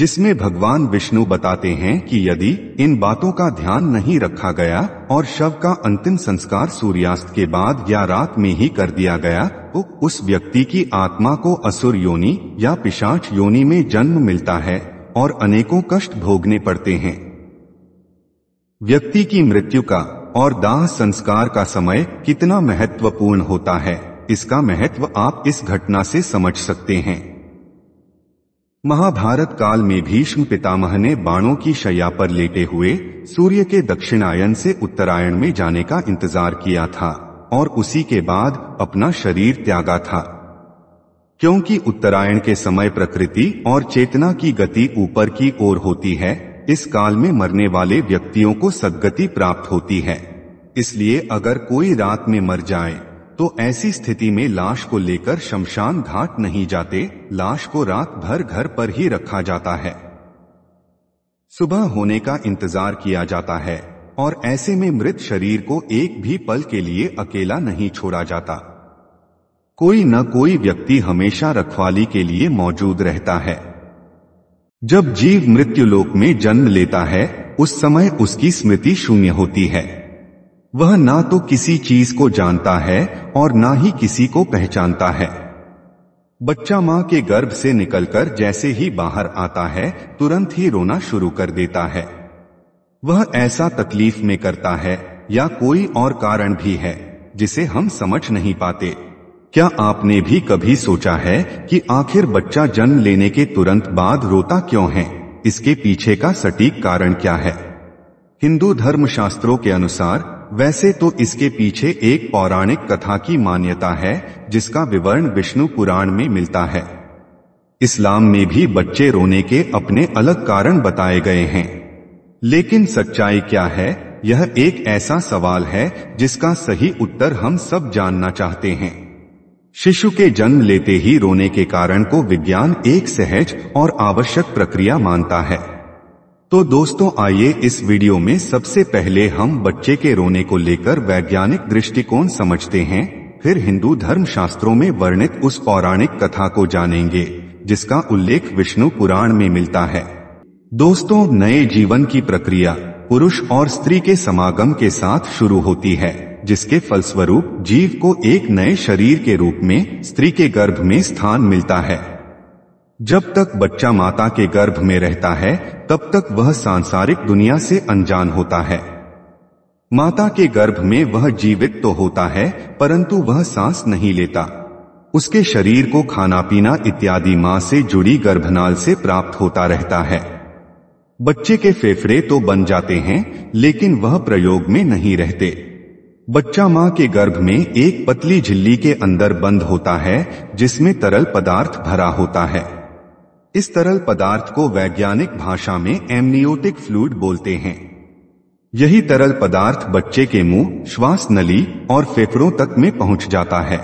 जिसमें भगवान विष्णु बताते हैं कि यदि इन बातों का ध्यान नहीं रखा गया और शव का अंतिम संस्कार सूर्यास्त के बाद या रात में ही कर दिया गया तो उस व्यक्ति की आत्मा को असुर योनि या पिशाच योनि में जन्म मिलता है और अनेकों कष्ट भोगने पड़ते हैं व्यक्ति की मृत्यु का और दाह संस्कार का समय कितना महत्वपूर्ण होता है इसका महत्व आप इस घटना से समझ सकते हैं महाभारत काल में भीष्म पितामह ने बाणों की शैया पर लेटे हुए सूर्य के दक्षिणायन से उत्तरायण में जाने का इंतजार किया था और उसी के बाद अपना शरीर त्यागा था क्योंकि उत्तरायण के समय प्रकृति और चेतना की गति ऊपर की ओर होती है इस काल में मरने वाले व्यक्तियों को सदगति प्राप्त होती है इसलिए अगर कोई रात में मर जाए तो ऐसी स्थिति में लाश को लेकर शमशान घाट नहीं जाते लाश को रात भर घर पर ही रखा जाता है सुबह होने का इंतजार किया जाता है और ऐसे में मृत शरीर को एक भी पल के लिए अकेला नहीं छोड़ा जाता कोई न कोई व्यक्ति हमेशा रखवाली के लिए मौजूद रहता है जब जीव मृत्यु लोक में जन्म लेता है उस समय उसकी स्मृति शून्य होती है वह ना तो किसी चीज को जानता है और ना ही किसी को पहचानता है बच्चा मां के गर्भ से निकलकर जैसे ही बाहर आता है तुरंत ही रोना शुरू कर देता है वह ऐसा तकलीफ में करता है या कोई और कारण भी है जिसे हम समझ नहीं पाते क्या आपने भी कभी सोचा है कि आखिर बच्चा जन्म लेने के तुरंत बाद रोता क्यों है इसके पीछे का सटीक कारण क्या है हिंदू धर्म शास्त्रों के अनुसार वैसे तो इसके पीछे एक पौराणिक कथा की मान्यता है जिसका विवरण विष्णु पुराण में मिलता है इस्लाम में भी बच्चे रोने के अपने अलग कारण बताए गए हैं लेकिन सच्चाई क्या है यह एक ऐसा सवाल है जिसका सही उत्तर हम सब जानना चाहते हैं शिशु के जन्म लेते ही रोने के कारण को विज्ञान एक सहज और आवश्यक प्रक्रिया मानता है तो दोस्तों आइए इस वीडियो में सबसे पहले हम बच्चे के रोने को लेकर वैज्ञानिक दृष्टिकोण समझते हैं फिर हिंदू धर्म शास्त्रों में वर्णित उस पौराणिक कथा को जानेंगे जिसका उल्लेख विष्णु पुराण में मिलता है दोस्तों नए जीवन की प्रक्रिया पुरुष और स्त्री के समागम के साथ शुरू होती है जिसके फलस्वरूप जीव को एक नए शरीर के रूप में स्त्री के गर्भ में स्थान मिलता है जब तक बच्चा माता के गर्भ में रहता है तब तक वह सांसारिक दुनिया से अनजान होता है माता के गर्भ में वह जीवित तो होता है परंतु वह सांस नहीं लेता उसके शरीर को खाना पीना इत्यादि मां से जुड़ी गर्भनाल से प्राप्त होता रहता है बच्चे के फेफड़े तो बन जाते हैं लेकिन वह प्रयोग में नहीं रहते बच्चा माँ के गर्भ में एक पतली झिल्ली के अंदर बंद होता है जिसमें तरल पदार्थ भरा होता है इस तरल पदार्थ को वैज्ञानिक भाषा में एमनियोटिक फ्लूड बोलते हैं यही तरल पदार्थ बच्चे के मुंह, श्वास नली और फेफड़ों तक में पहुंच जाता है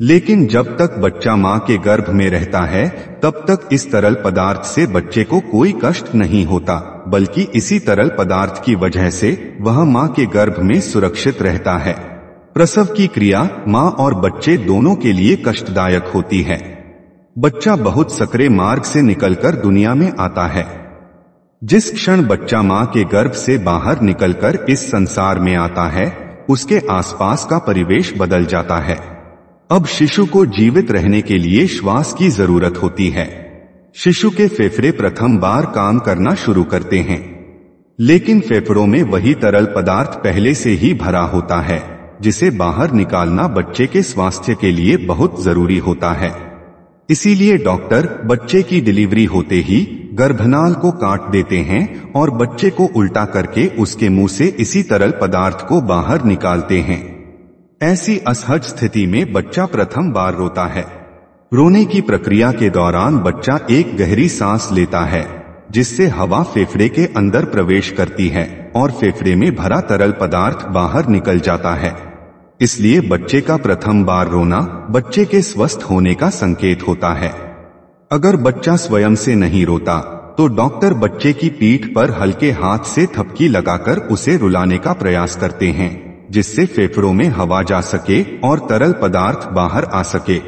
लेकिन जब तक बच्चा मां के गर्भ में रहता है तब तक इस तरल पदार्थ से बच्चे को कोई कष्ट नहीं होता बल्कि इसी तरल पदार्थ की वजह से वह मां के गर्भ में सुरक्षित रहता है प्रसव की क्रिया मां और बच्चे दोनों के लिए कष्टदायक होती है बच्चा बहुत सक्रे मार्ग से निकलकर दुनिया में आता है जिस क्षण बच्चा मां के गर्भ से बाहर निकलकर इस संसार में आता है उसके आसपास का परिवेश बदल जाता है अब शिशु को जीवित रहने के लिए श्वास की जरूरत होती है शिशु के फेफड़े प्रथम बार काम करना शुरू करते हैं लेकिन फेफड़ों में वही तरल पदार्थ पहले से ही भरा होता है जिसे बाहर निकालना बच्चे के स्वास्थ्य के लिए बहुत जरूरी होता है इसीलिए डॉक्टर बच्चे की डिलीवरी होते ही गर्भनाल को काट देते हैं और बच्चे को उल्टा करके उसके मुंह से इसी तरल पदार्थ को बाहर निकालते हैं ऐसी असहज स्थिति में बच्चा प्रथम बार रोता है रोने की प्रक्रिया के दौरान बच्चा एक गहरी सांस लेता है जिससे हवा फेफड़े के अंदर प्रवेश करती है और फेफड़े में भरा तरल पदार्थ बाहर निकल जाता है इसलिए बच्चे का प्रथम बार रोना बच्चे के स्वस्थ होने का संकेत होता है अगर बच्चा स्वयं से नहीं रोता तो डॉक्टर बच्चे की पीठ पर हल्के हाथ से थपकी लगाकर उसे रुलाने का प्रयास करते हैं जिससे फेफड़ों में हवा जा सके और तरल पदार्थ बाहर आ सके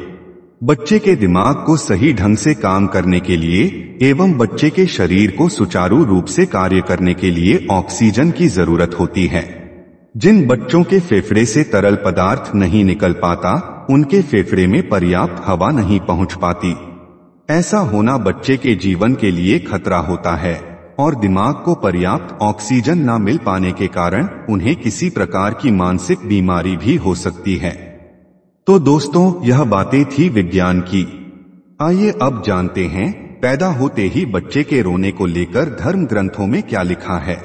बच्चे के दिमाग को सही ढंग से काम करने के लिए एवं बच्चे के शरीर को सुचारू रूप से कार्य करने के लिए ऑक्सीजन की जरूरत होती है जिन बच्चों के फेफड़े से तरल पदार्थ नहीं निकल पाता उनके फेफड़े में पर्याप्त हवा नहीं पहुंच पाती ऐसा होना बच्चे के जीवन के लिए खतरा होता है और दिमाग को पर्याप्त ऑक्सीजन न मिल पाने के कारण उन्हें किसी प्रकार की मानसिक बीमारी भी हो सकती है तो दोस्तों यह बातें थी विज्ञान की आइए अब जानते हैं पैदा होते ही बच्चे के रोने को लेकर धर्म ग्रंथों में क्या लिखा है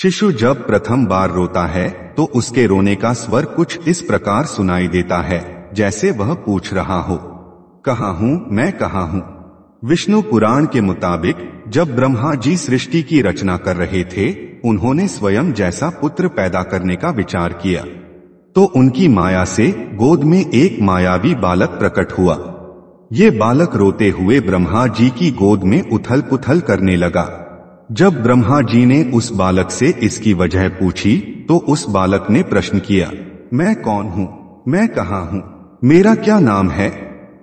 शिशु जब प्रथम बार रोता है तो उसके रोने का स्वर कुछ इस प्रकार सुनाई देता है जैसे वह पूछ रहा हो कहा हूँ मैं कहा हूँ विष्णु पुराण के मुताबिक जब ब्रह्मा जी सृष्टि की रचना कर रहे थे उन्होंने स्वयं जैसा पुत्र पैदा करने का विचार किया तो उनकी माया से गोद में एक मायावी बालक प्रकट हुआ ये बालक रोते हुए ब्रह्मा जी की गोद में उथल पुथल करने लगा जब ब्रह्मा जी ने उस बालक से इसकी वजह पूछी तो उस बालक ने प्रश्न किया मैं कौन हूँ मैं कहाँ हूँ मेरा क्या नाम है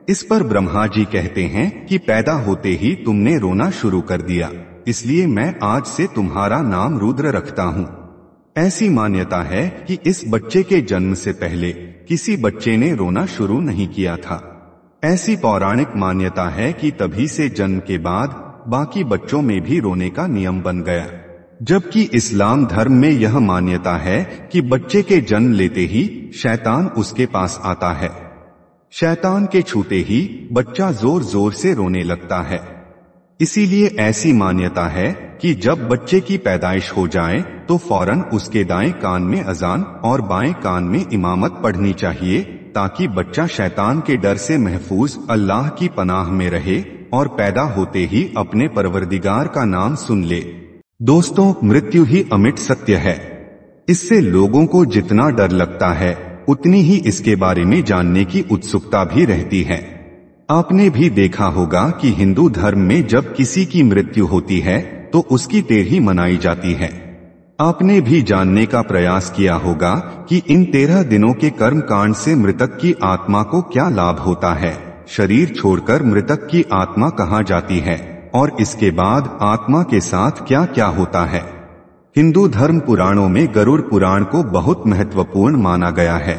इस पर ब्रह्मा जी कहते हैं कि पैदा होते ही तुमने रोना शुरू कर दिया इसलिए मैं आज से तुम्हारा नाम रुद्र रखता हूँ ऐसी मान्यता है कि इस बच्चे के जन्म से पहले किसी बच्चे ने रोना शुरू नहीं किया था ऐसी पौराणिक मान्यता है कि तभी से जन्म के बाद बाकी बच्चों में भी रोने का नियम बन गया जबकि इस्लाम धर्म में यह मान्यता है कि बच्चे के जन्म लेते ही शैतान उसके पास आता है शैतान के छूटे ही बच्चा जोर जोर से रोने लगता है इसीलिए ऐसी मान्यता है कि जब बच्चे की पैदाइश हो जाए तो फौरन उसके दाएं कान में अजान और बाएं कान में इमामत पढ़नी चाहिए ताकि बच्चा शैतान के डर से महफूज अल्लाह की पनाह में रहे और पैदा होते ही अपने परवरदिगार का नाम सुन ले दोस्तों मृत्यु ही अमिट सत्य है इससे लोगों को जितना डर लगता है उतनी ही इसके बारे में जानने की उत्सुकता भी रहती है आपने भी देखा होगा कि हिंदू धर्म में जब किसी की मृत्यु होती है तो उसकी तेरही मनाई जाती है आपने भी जानने का प्रयास किया होगा कि इन तेरह दिनों के कर्म कांड से मृतक की आत्मा को क्या लाभ होता है शरीर छोड़कर मृतक की आत्मा कहाँ जाती है और इसके बाद आत्मा के साथ क्या क्या होता है हिंदू धर्म पुराणों में गरुड़ पुराण को बहुत महत्वपूर्ण माना गया है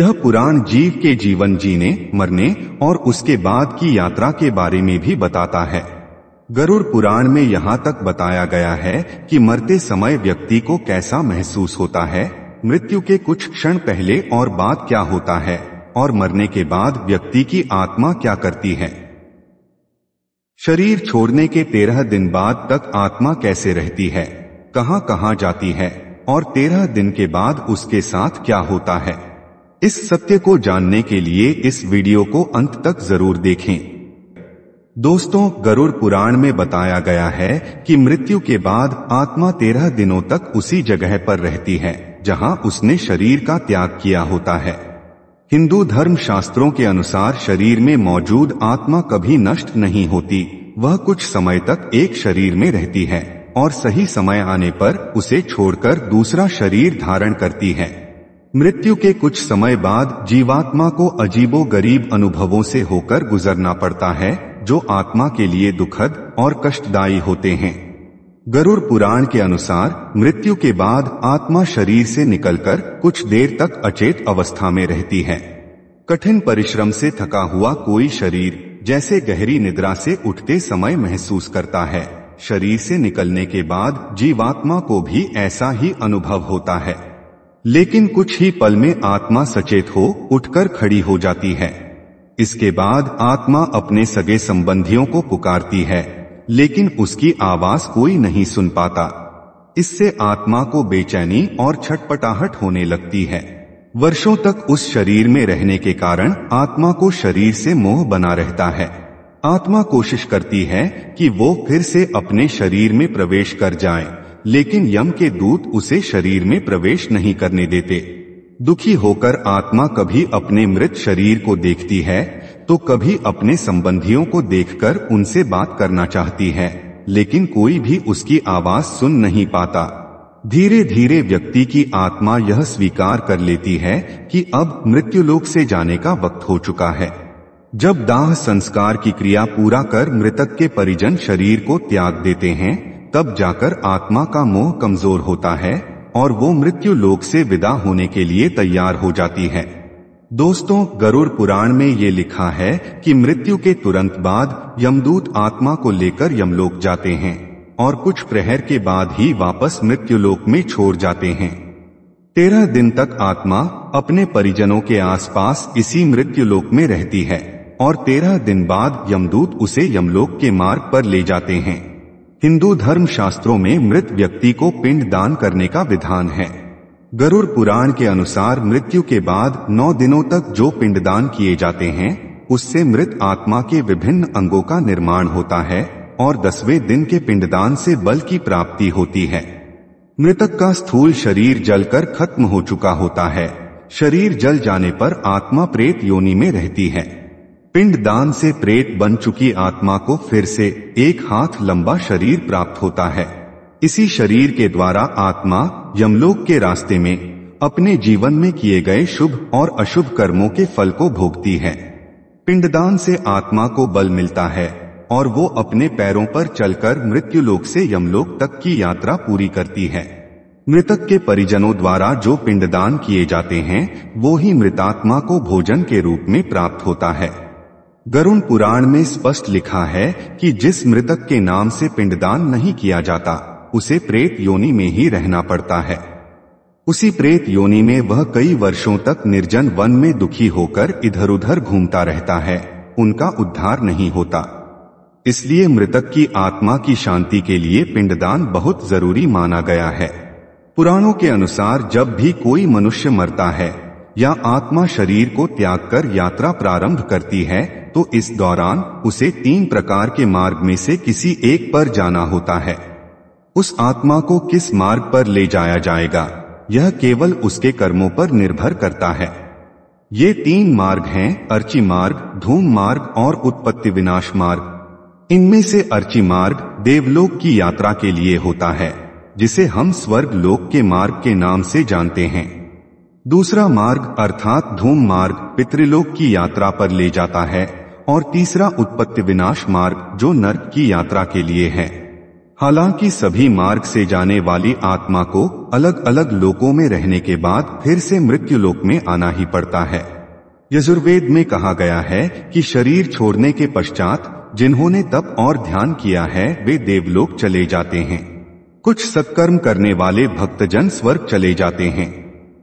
यह पुराण जीव के जीवन जीने मरने और उसके बाद की यात्रा के बारे में भी बताता है गरुड़ पुराण में यहाँ तक बताया गया है कि मरते समय व्यक्ति को कैसा महसूस होता है मृत्यु के कुछ क्षण पहले और बाद क्या होता है और मरने के बाद व्यक्ति की आत्मा क्या करती है शरीर छोड़ने के तेरह दिन बाद तक आत्मा कैसे रहती है कहाँ कहाँ जाती है और तेरह दिन के बाद उसके साथ क्या होता है इस सत्य को जानने के लिए इस वीडियो को अंत तक जरूर देखें दोस्तों गरुड़ पुराण में बताया गया है कि मृत्यु के बाद आत्मा तेरह दिनों तक उसी जगह पर रहती है जहां उसने शरीर का त्याग किया होता है हिंदू धर्म शास्त्रों के अनुसार शरीर में मौजूद आत्मा कभी नष्ट नहीं होती वह कुछ समय तक एक शरीर में रहती है और सही समय आने पर उसे छोड़कर दूसरा शरीर धारण करती है मृत्यु के कुछ समय बाद जीवात्मा को अजीबो गरीब अनुभवों से होकर गुजरना पड़ता है जो आत्मा के लिए दुखद और कष्टदायी होते हैं गरुड़ पुराण के अनुसार मृत्यु के बाद आत्मा शरीर से निकलकर कुछ देर तक अचेत अवस्था में रहती है कठिन परिश्रम से थका हुआ कोई शरीर जैसे गहरी निद्रा से उठते समय महसूस करता है शरीर से निकलने के बाद जीवात्मा को भी ऐसा ही अनुभव होता है लेकिन कुछ ही पल में आत्मा सचेत हो उठकर खड़ी हो जाती है इसके बाद आत्मा अपने सगे संबंधियों को पुकारती है लेकिन उसकी आवाज कोई नहीं सुन पाता इससे आत्मा को बेचैनी और छटपटाहट होने लगती है वर्षों तक उस शरीर में रहने के कारण आत्मा को शरीर से मोह बना रहता है आत्मा कोशिश करती है कि वो फिर से अपने शरीर में प्रवेश कर जाए लेकिन यम के दूत उसे शरीर में प्रवेश नहीं करने देते दुखी होकर आत्मा कभी अपने मृत शरीर को देखती है तो कभी अपने संबंधियों को देखकर उनसे बात करना चाहती है लेकिन कोई भी उसकी आवाज सुन नहीं पाता धीरे धीरे व्यक्ति की आत्मा यह स्वीकार कर लेती है कि अब मृत्युलोक से जाने का वक्त हो चुका है जब दाह संस्कार की क्रिया पूरा कर मृतक के परिजन शरीर को त्याग देते हैं तब जाकर आत्मा का मोह कमजोर होता है और वो मृत्यु लोक से विदा होने के लिए तैयार हो जाती है दोस्तों गरुड़ पुराण में ये लिखा है कि मृत्यु के तुरंत बाद यमदूत आत्मा को लेकर यमलोक जाते हैं और कुछ प्रहर के बाद ही वापस मृत्युलोक में छोड़ जाते हैं तेरह दिन तक आत्मा अपने परिजनों के आसपास इसी मृत्युलोक में रहती है और तेरह दिन बाद यमदूत उसे यमलोक के मार्ग पर ले जाते हैं हिंदू धर्म शास्त्रों में मृत व्यक्ति को पिंड दान करने का विधान है गरुड़ पुराण के अनुसार मृत्यु के बाद नौ दिनों तक जो पिंडदान किए जाते हैं उससे मृत आत्मा के विभिन्न अंगों का निर्माण होता है और दसवें दिन के पिंडदान से बल की प्राप्ति होती है मृतक का स्थूल शरीर जलकर खत्म हो चुका होता है शरीर जल जाने पर आत्मा प्रेत योनि में रहती है पिंडदान से प्रेत बन चुकी आत्मा को फिर से एक हाथ लंबा शरीर प्राप्त होता है इसी शरीर के द्वारा आत्मा यमलोक के रास्ते में अपने जीवन में किए गए शुभ और अशुभ कर्मों के फल को भोगती है पिंडदान से आत्मा को बल मिलता है और वो अपने पैरों पर चलकर मृत्युलोक से यमलोक तक की यात्रा पूरी करती है मृतक के परिजनों द्वारा जो पिंडदान किए जाते हैं वो ही मृतात्मा को भोजन के रूप में प्राप्त होता है गरुण पुराण में स्पष्ट लिखा है कि जिस मृतक के नाम से पिंडदान नहीं किया जाता उसे प्रेत योनि में ही रहना पड़ता है उसी प्रेत योनि में वह कई वर्षों तक निर्जन वन में दुखी होकर इधर उधर घूमता रहता है उनका उद्धार नहीं होता इसलिए मृतक की आत्मा की शांति के लिए पिंडदान बहुत जरूरी माना गया है पुराणों के अनुसार जब भी कोई मनुष्य मरता है या आत्मा शरीर को त्याग कर यात्रा प्रारंभ करती है तो इस दौरान उसे तीन प्रकार के मार्ग में से किसी एक पर जाना होता है उस आत्मा को किस मार्ग पर ले जाया जाएगा यह केवल उसके कर्मों पर निर्भर करता है ये तीन मार्ग हैं अर्ची मार्ग धूम मार्ग और उत्पत्ति विनाश मार्ग इनमें से अर्ची मार्ग देवलोक की यात्रा के लिए होता है जिसे हम स्वर्ग लोक के मार्ग के नाम से जानते हैं दूसरा मार्ग अर्थात धूम मार्ग पितृलोक की यात्रा पर ले जाता है और तीसरा उत्पत्ति विनाश मार्ग जो नर्क की यात्रा के लिए है हालांकि सभी मार्ग से जाने वाली आत्मा को अलग अलग लोकों में रहने के बाद फिर से मृत्यु लोक में आना ही पड़ता है यजुर्वेद में कहा गया है कि शरीर छोड़ने के पश्चात जिन्होंने तप और ध्यान किया है वे देवलोक चले जाते हैं कुछ सत्कर्म करने वाले भक्तजन स्वर्ग चले जाते हैं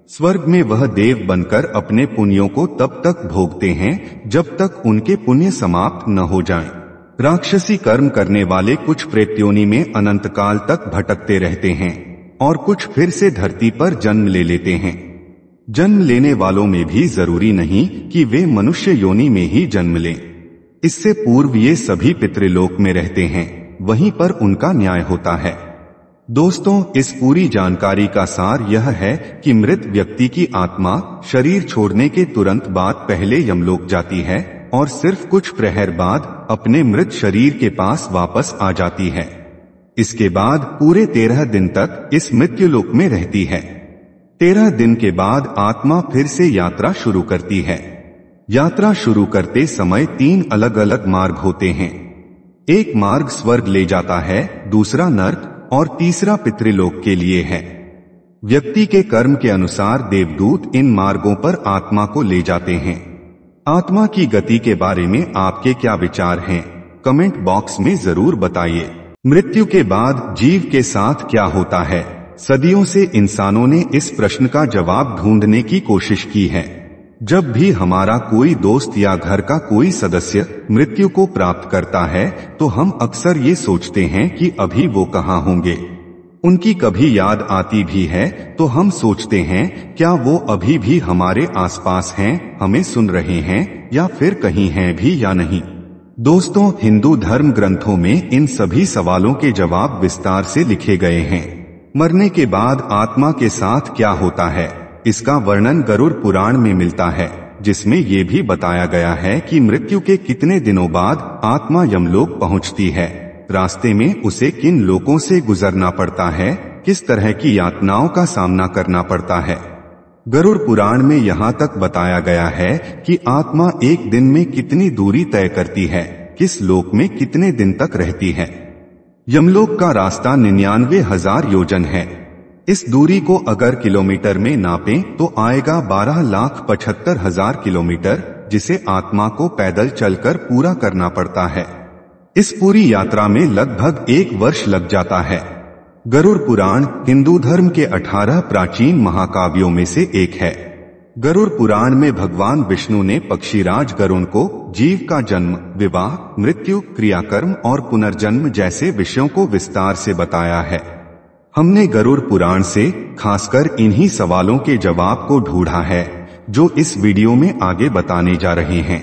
स्वर्ग में वह देव बनकर अपने पुण्यों को तब तक भोगते हैं जब तक उनके पुण्य समाप्त न हो जाएं। राक्षसी कर्म करने वाले कुछ प्रेत्योनी में अनंत काल तक भटकते रहते हैं और कुछ फिर से धरती पर जन्म ले लेते हैं जन्म लेने वालों में भी जरूरी नहीं कि वे मनुष्य योनि में ही जन्म लें इससे पूर्व ये सभी पितृलोक में रहते हैं वहीं पर उनका न्याय होता है दोस्तों इस पूरी जानकारी का सार यह है कि मृत व्यक्ति की आत्मा शरीर छोड़ने के तुरंत बाद पहले यमलोक जाती है और सिर्फ कुछ प्रहर बाद अपने मृत शरीर के पास वापस आ जाती है इसके बाद पूरे तेरह दिन तक इस मृत्युलोक में रहती है तेरह दिन के बाद आत्मा फिर से यात्रा शुरू करती है यात्रा शुरू करते समय तीन अलग अलग मार्ग होते हैं एक मार्ग स्वर्ग ले जाता है दूसरा नर्क और तीसरा पितृलोक के लिए है व्यक्ति के कर्म के अनुसार देवदूत इन मार्गों पर आत्मा को ले जाते हैं आत्मा की गति के बारे में आपके क्या विचार हैं? कमेंट बॉक्स में जरूर बताइए मृत्यु के बाद जीव के साथ क्या होता है सदियों से इंसानों ने इस प्रश्न का जवाब ढूंढने की कोशिश की है जब भी हमारा कोई दोस्त या घर का कोई सदस्य मृत्यु को प्राप्त करता है तो हम अक्सर ये सोचते हैं कि अभी वो कहाँ होंगे उनकी कभी याद आती भी है तो हम सोचते हैं क्या वो अभी भी हमारे आसपास हैं हमें सुन रहे हैं या फिर कहीं हैं भी या नहीं दोस्तों हिंदू धर्म ग्रंथों में इन सभी सवालों के जवाब विस्तार से लिखे गए हैं मरने के बाद आत्मा के साथ क्या होता है इसका वर्णन गरुड़ पुराण में मिलता है जिसमें ये भी बताया गया है कि मृत्यु के कितने दिनों बाद आत्मा यमलोक पहुंचती है रास्ते में उसे किन लोगों से गुजरना पड़ता है किस तरह की यातनाओं का सामना करना पड़ता है गरुड़ पुराण में यहाँ तक बताया गया है कि आत्मा एक दिन में कितनी दूरी तय करती है किस लोक में कितने दिन तक रहती है यमलोक का रास्ता निन्यानवे हजार योजन है इस दूरी को अगर किलोमीटर में नापें तो आएगा बारह लाख पचहत्तर हजार किलोमीटर जिसे आत्मा को पैदल चलकर पूरा करना पड़ता है इस पूरी यात्रा में लगभग एक वर्ष लग जाता है गरुड़ पुराण हिंदू धर्म के 18 प्राचीन महाकाव्यों में से एक है गरुड़ पुराण में भगवान विष्णु ने पक्षीराज गरुण को जीव का जन्म विवाह मृत्यु क्रियाकर्म और पुनर्जन्म जैसे विषयों को विस्तार से बताया है हमने गरुड़ पुराण से खासकर इन्हीं सवालों के जवाब को ढूंढा है जो इस वीडियो में आगे बताने जा रहे हैं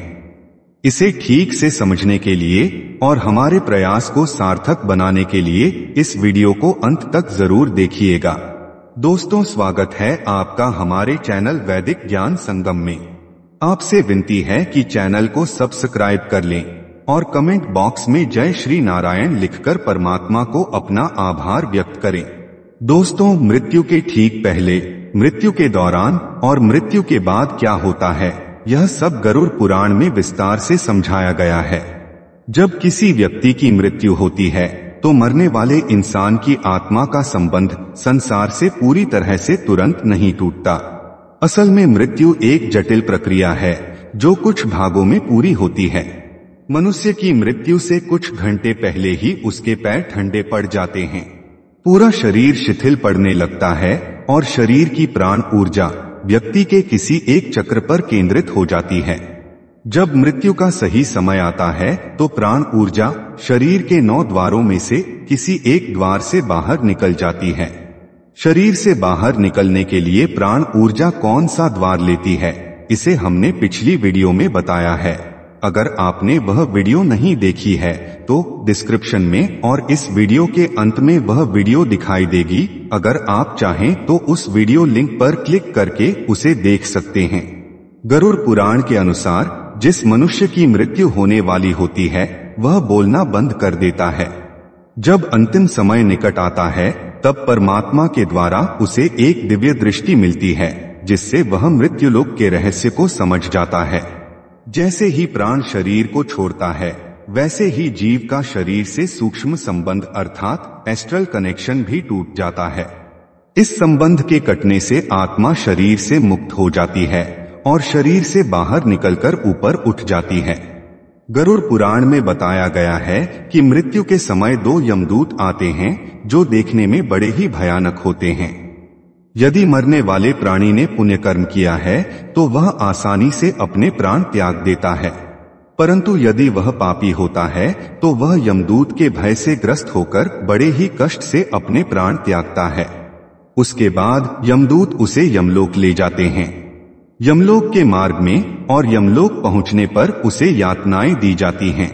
इसे ठीक से समझने के लिए और हमारे प्रयास को सार्थक बनाने के लिए इस वीडियो को अंत तक जरूर देखिएगा दोस्तों स्वागत है आपका हमारे चैनल वैदिक ज्ञान संगम में आपसे विनती है कि चैनल को सब्सक्राइब कर लें और कमेंट बॉक्स में जय श्री नारायण लिखकर परमात्मा को अपना आभार व्यक्त करें दोस्तों मृत्यु के ठीक पहले मृत्यु के दौरान और मृत्यु के बाद क्या होता है यह सब गरुड़ पुराण में विस्तार से समझाया गया है जब किसी व्यक्ति की मृत्यु होती है तो मरने वाले इंसान की आत्मा का संबंध संसार से पूरी तरह से तुरंत नहीं टूटता असल में मृत्यु एक जटिल प्रक्रिया है जो कुछ भागों में पूरी होती है मनुष्य की मृत्यु से कुछ घंटे पहले ही उसके पैर ठंडे पड़ जाते हैं पूरा शरीर शिथिल पड़ने लगता है और शरीर की प्राण ऊर्जा व्यक्ति के किसी एक चक्र पर केंद्रित हो जाती है जब मृत्यु का सही समय आता है तो प्राण ऊर्जा शरीर के नौ द्वारों में से किसी एक द्वार से बाहर निकल जाती है शरीर से बाहर निकलने के लिए प्राण ऊर्जा कौन सा द्वार लेती है इसे हमने पिछली वीडियो में बताया है अगर आपने वह वीडियो नहीं देखी है तो डिस्क्रिप्शन में और इस वीडियो के अंत में वह वीडियो दिखाई देगी अगर आप चाहें तो उस वीडियो लिंक पर क्लिक करके उसे देख सकते हैं गरुड़ पुराण के अनुसार जिस मनुष्य की मृत्यु होने वाली होती है वह बोलना बंद कर देता है जब अंतिम समय निकट आता है तब परमात्मा के द्वारा उसे एक दिव्य दृष्टि मिलती है जिससे वह मृत्यु लोक के रहस्य को समझ जाता है जैसे ही प्राण शरीर को छोड़ता है वैसे ही जीव का शरीर से सूक्ष्म संबंध अर्थात एस्ट्रल कनेक्शन भी टूट जाता है इस संबंध के कटने से आत्मा शरीर से मुक्त हो जाती है और शरीर से बाहर निकलकर ऊपर उठ जाती है गरुड़ पुराण में बताया गया है कि मृत्यु के समय दो यमदूत आते हैं जो देखने में बड़े ही भयानक होते हैं यदि मरने वाले प्राणी ने पुण्यकर्म किया है तो वह आसानी से अपने प्राण त्याग देता है परंतु यदि वह पापी होता है तो वह यमदूत के भय से ग्रस्त होकर बड़े ही कष्ट से अपने प्राण त्यागता है उसके बाद यमदूत उसे यमलोक ले जाते हैं यमलोक के मार्ग में और यमलोक पहुंचने पर उसे यातनाएं दी जाती हैं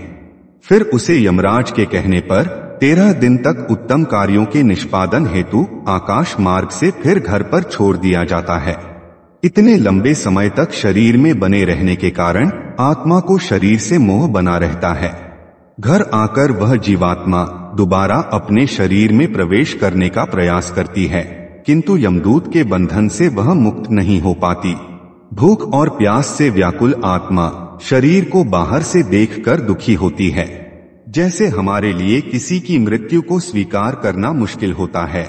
फिर उसे यमराज के कहने पर तेरह दिन तक उत्तम कार्यों के निष्पादन हेतु आकाश मार्ग से फिर घर पर छोड़ दिया जाता है इतने लंबे समय तक शरीर में बने रहने के कारण आत्मा को शरीर से मोह बना रहता है घर आकर वह जीवात्मा दोबारा अपने शरीर में प्रवेश करने का प्रयास करती है किंतु यमदूत के बंधन से वह मुक्त नहीं हो पाती भूख और प्यास से व्याकुल आत्मा शरीर को बाहर से देखकर दुखी होती है जैसे हमारे लिए किसी की मृत्यु को स्वीकार करना मुश्किल होता है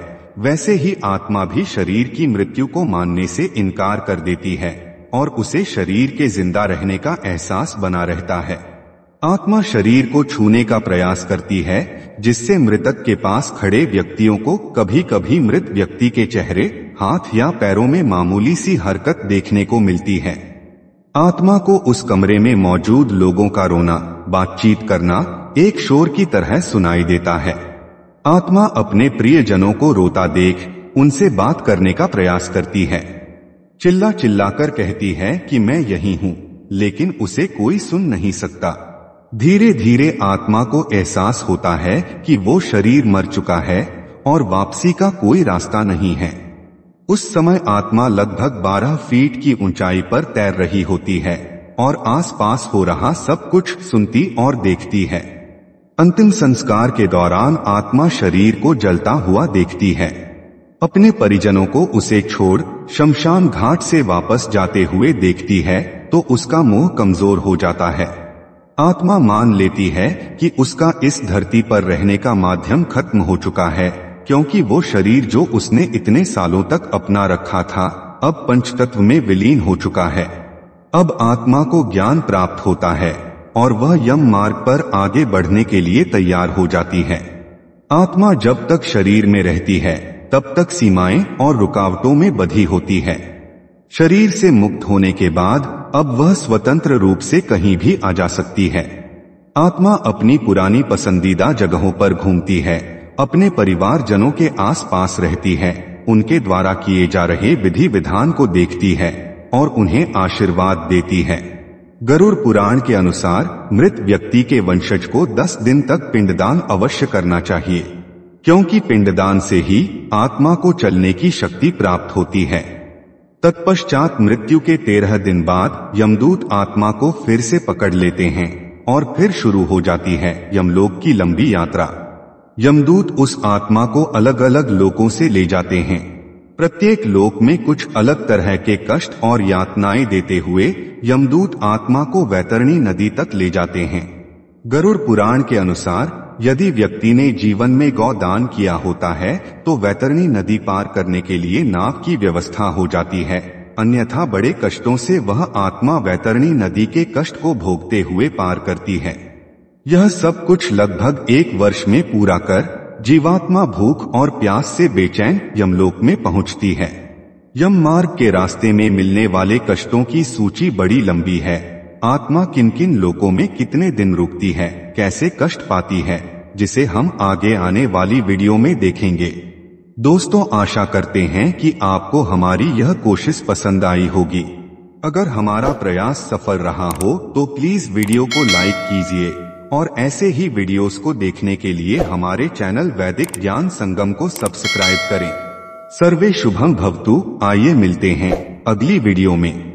वैसे ही आत्मा भी शरीर की मृत्यु को मानने से इनकार कर देती है और उसे शरीर के जिंदा रहने का एहसास बना रहता है आत्मा शरीर को छूने का प्रयास करती है जिससे मृतक के पास खड़े व्यक्तियों को कभी कभी मृत व्यक्ति के चेहरे हाथ या पैरों में मामूली सी हरकत देखने को मिलती है आत्मा को उस कमरे में मौजूद लोगों का रोना बातचीत करना एक शोर की तरह सुनाई देता है आत्मा अपने प्रियजनों को रोता देख उनसे बात करने का प्रयास करती है चिल्ला चिल्लाकर कहती है कि मैं यही हूँ लेकिन उसे कोई सुन नहीं सकता धीरे धीरे आत्मा को एहसास होता है कि वो शरीर मर चुका है और वापसी का कोई रास्ता नहीं है उस समय आत्मा लगभग 12 फीट की ऊंचाई पर तैर रही होती है और आसपास हो रहा सब कुछ सुनती और देखती है अंतिम संस्कार के दौरान आत्मा शरीर को जलता हुआ देखती है अपने परिजनों को उसे छोड़ शमशान घाट से वापस जाते हुए देखती है तो उसका मोह कमजोर हो जाता है आत्मा मान लेती है कि उसका इस धरती पर रहने का माध्यम खत्म हो चुका है क्योंकि वो शरीर जो उसने इतने सालों तक अपना रखा था अब पंचतत्व में विलीन हो चुका है अब आत्मा को ज्ञान प्राप्त होता है और वह यम मार्ग पर आगे बढ़ने के लिए तैयार हो जाती है आत्मा जब तक शरीर में रहती है तब तक सीमाएं और रुकावटों में बधी होती है शरीर से मुक्त होने के बाद अब वह स्वतंत्र रूप से कहीं भी आ जा सकती है आत्मा अपनी पुरानी पसंदीदा जगहों पर घूमती है अपने परिवार जनों के आसपास रहती है उनके द्वारा किए जा रहे विधि विधान को देखती है और उन्हें आशीर्वाद देती है गरुड़ पुराण के अनुसार मृत व्यक्ति के वंशज को 10 दिन तक पिंडदान अवश्य करना चाहिए क्योंकि पिंडदान से ही आत्मा को चलने की शक्ति प्राप्त होती है तत्पश्चात मृत्यु के तेरह दिन बाद यमदूत आत्मा को फिर से पकड़ लेते हैं और फिर शुरू हो जाती है यमलोक की लंबी यात्रा यमदूत उस आत्मा को अलग अलग लोकों से ले जाते हैं प्रत्येक लोक में कुछ अलग तरह के कष्ट और यातनाएं देते हुए यमदूत आत्मा को वैतरणी नदी तक ले जाते हैं गरुड़ पुराण के अनुसार यदि व्यक्ति ने जीवन में गौ दान किया होता है तो वैतरणी नदी पार करने के लिए नाव की व्यवस्था हो जाती है अन्यथा बड़े कष्टों से वह आत्मा वैतरणी नदी के कष्ट को भोगते हुए पार करती है यह सब कुछ लगभग एक वर्ष में पूरा कर जीवात्मा भूख और प्यास से बेचैन यमलोक में पहुंचती है यम मार्ग के रास्ते में मिलने वाले कष्टों की सूची बड़ी लंबी है आत्मा किन किन लोकों में कितने दिन रुकती है कैसे कष्ट पाती है जिसे हम आगे आने वाली वीडियो में देखेंगे दोस्तों आशा करते हैं कि आपको हमारी यह कोशिश पसंद आई होगी अगर हमारा प्रयास सफल रहा हो तो प्लीज वीडियो को लाइक कीजिए और ऐसे ही वीडियोस को देखने के लिए हमारे चैनल वैदिक ज्ञान संगम को सब्सक्राइब करें सर्वे शुभम भवतु आइए मिलते हैं अगली वीडियो में